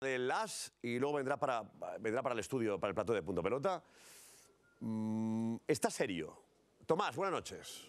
de las y luego vendrá para, vendrá para el estudio, para el plato de punto pelota. Mm, está serio. Tomás, buenas noches.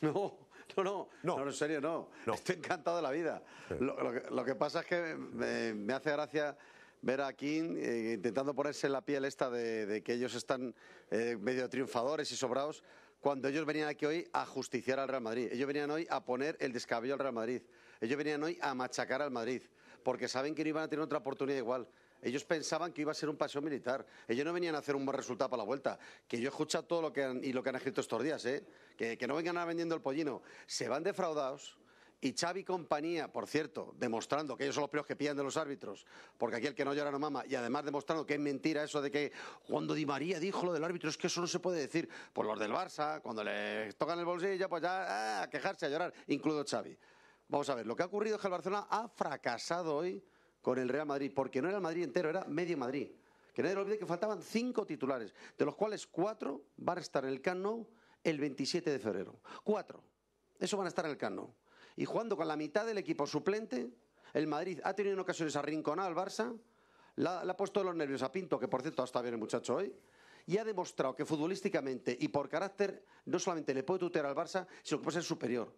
No, no, no, no, no en serio no. Estoy encantado de la vida. Lo, que, pasa es que me, hace gracia ver a King eh, intentando ponerse en la piel esta de, que ellos están eh, medio triunfadores y sobrados cuando ellos venían aquí hoy a justiciar al Real Madrid. Ellos venían hoy a poner el descabello al Real Madrid. Ellos venían hoy a machacar al Madrid porque saben que no iban a tener otra oportunidad igual. Ellos pensaban que iba a ser un paseo militar. Ellos no venían a hacer un buen resultado para la vuelta. Que yo he escuchado todo lo que han, y lo que han escrito estos días, ¿eh? que, no vengan a vendiendo el pollino. Se van defraudados. Y Xavi y compañía, por cierto, demostrando que ellos son los peores que pillan de los árbitros, porque aquí el que no llora no mama, y además demostrando que es mentira eso de que cuando Di María dijo lo del árbitro, es que eso no se puede decir. Pues los del Barça, cuando le tocan el bolsillo, pues ya ah, a quejarse, a llorar, incluso Xavi. Vamos a ver, lo que ha ocurrido es que el Barcelona ha fracasado hoy con el Real Madrid, porque no era el Madrid entero, era medio Madrid. Que nadie olvide que faltaban cinco titulares, de los cuales cuatro van a estar en el cano el 27 de febrero. Cuatro. Eso van a estar en el cano Y jugando con la mitad del equipo suplente, el Madrid ha tenido en ocasiones arrinconado al Barça, le ha puesto los nervios a Pinto, que por cierto está bien el muchacho hoy, y ha demostrado que futbolísticamente y por carácter no solamente le puede tutear al Barça, sino que puede ser superior.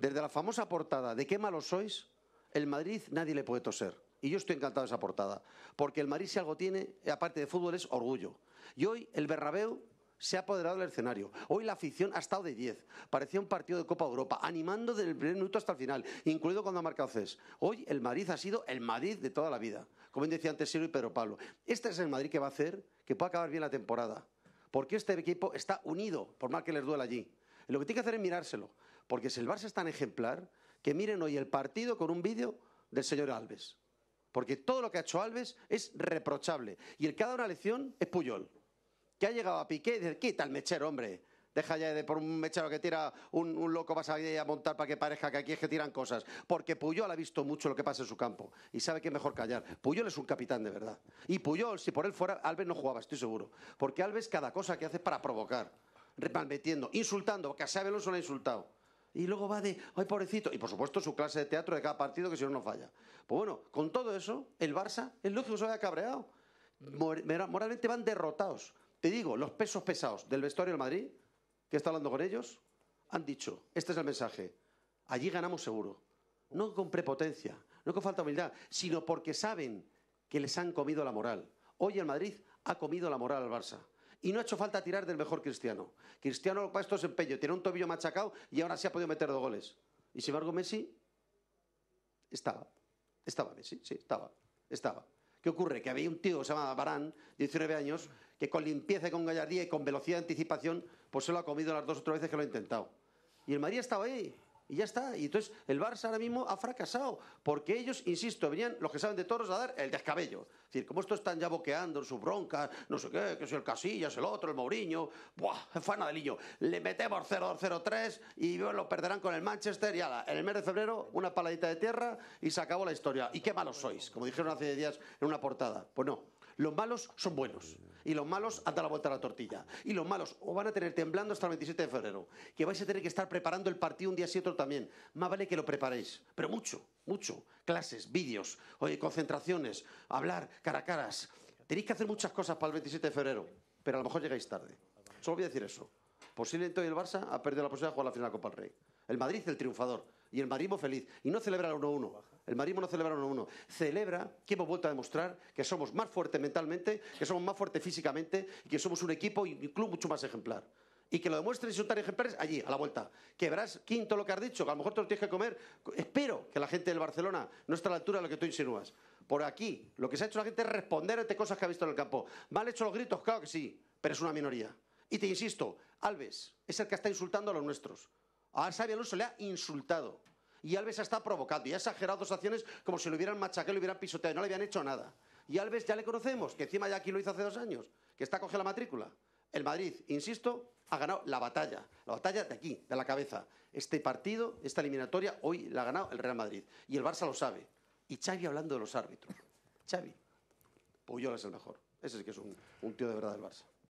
Desde la famosa portada de qué malos sois, el Madrid nadie le puede toser. Y yo estoy encantado de esa portada, porque el Madrid si algo tiene, aparte de fútbol, es orgullo. Y hoy el Berrabeu se ha apoderado del escenario. Hoy la afición ha estado de 10. Parecía un partido de Copa Europa, animando desde el primer minuto hasta el final, incluido cuando ha marcado Cés. Hoy el Madrid ha sido el Madrid de toda la vida, como decía antes Siro y Pedro Pablo. Este es el Madrid que va a hacer que pueda acabar bien la temporada, porque este equipo está unido, por más que les duela allí. Lo que tiene que hacer es mirárselo. Porque si el Barça es tan ejemplar, que miren hoy el partido con un vídeo del señor Alves. Porque todo lo que ha hecho Alves es reprochable. Y el que ha dado una lección es Puyol, que ha llegado a Piqué y dice, quita el mechero, hombre. Deja ya de por un mechero que tira un, loco, vas a ir a montar para que parezca que aquí es que tiran cosas. Porque Puyol ha visto mucho lo que pasa en su campo y sabe que es mejor callar. Puyol es un capitán de verdad. Y Puyol, si por él fuera, Alves no jugaba, estoy seguro. Porque Alves cada cosa que hace es para provocar, malmetiendo, insultando, que a saberlo se ha insultado y luego va de, ay pobrecito, y por supuesto su clase de teatro de cada partido que si no, no falla. Pues bueno, con todo eso, el Barça el lógico se había cabreado. Moralmente van derrotados. Te digo, los pesos pesados del vestuario del Madrid, que está hablando con ellos, han dicho, este es el mensaje, allí ganamos seguro. No con prepotencia, no con falta de humildad, sino porque saben que les han comido la moral. Hoy el Madrid ha comido la moral al Barça y no ha hecho falta tirar del mejor Cristiano. Cristiano para esto es empeño, tiene un tobillo machacado y ahora se ha podido meter dos goles. Y sin embargo Messi estaba, estaba Messi, sí, estaba, estaba. ¿Qué ocurre? Que había un tío que se llama Barán, 19 años, que con limpieza y con gallardía y con velocidad de anticipación, pues se lo ha comido las dos o tres veces que lo ha intentado. Y el María estaba ahí, y ya está. Y entonces el Barça ahora mismo ha fracasado, porque ellos, insisto, venían los que saben de toros a dar el descabello. Es decir, como estos están ya boqueando en sus broncas, no sé qué, que es el Casillas, el otro, el Mourinho, ¡buah! Fana del le metemos 0 0 3 y lo perderán con el Manchester y ala, en el mes de febrero una paladita de tierra y se acabó la historia. Y qué malos sois, como dijeron hace días en una portada. Pues no. Los malos son buenos. Y los malos han dado la vuelta a la tortilla. Y los malos o van a tener temblando hasta el 27 de febrero. Que vais a tener que estar preparando el partido un día y otro también. Más vale que lo preparéis. Pero mucho, mucho. Clases, vídeos, oye, concentraciones, hablar, cara a caras. Tenéis que hacer muchas cosas para el 27 de febrero. Pero a lo mejor llegáis tarde. Solo voy a decir eso. Posiblemente hoy el Barça ha perdido la posibilidad de jugar la final de Copa del Rey. El Madrid, el triunfador y el marismo feliz. Y no celebra el 1-1. El marismo no celebra el 1-1. Celebra que hemos vuelto a demostrar que somos más fuertes mentalmente, que somos más fuertes físicamente y que somos un equipo y un club mucho más ejemplar. Y que lo demuestren y son tan ejemplares allí, a la vuelta. Que verás quinto lo que has dicho, que a lo mejor te lo tienes que comer. Espero que la gente del Barcelona no esté a la altura de lo que tú insinúas. Por aquí, lo que se ha hecho la gente es responder ante cosas que ha visto en el campo. ¿Mal hecho los gritos? Claro que sí, pero es una minoría. Y te insisto, Alves es el que está insultando a los nuestros. A Xavi Alonso le ha insultado. Y Alves ha estado provocando y ha exagerado dos acciones como si lo hubieran machacado lo hubieran pisoteado no le habían hecho nada. Y Alves ya le conocemos, que encima ya aquí lo hizo hace dos años, que está coge la matrícula. El Madrid, insisto, ha ganado la batalla, la batalla de aquí, de la cabeza. Este partido, esta eliminatoria, hoy la ha ganado el Real Madrid. Y el Barça lo sabe. Y Xavi hablando de los árbitros. Xavi, Puyol es el mejor. Ese es que es un, un tío de verdad del Barça.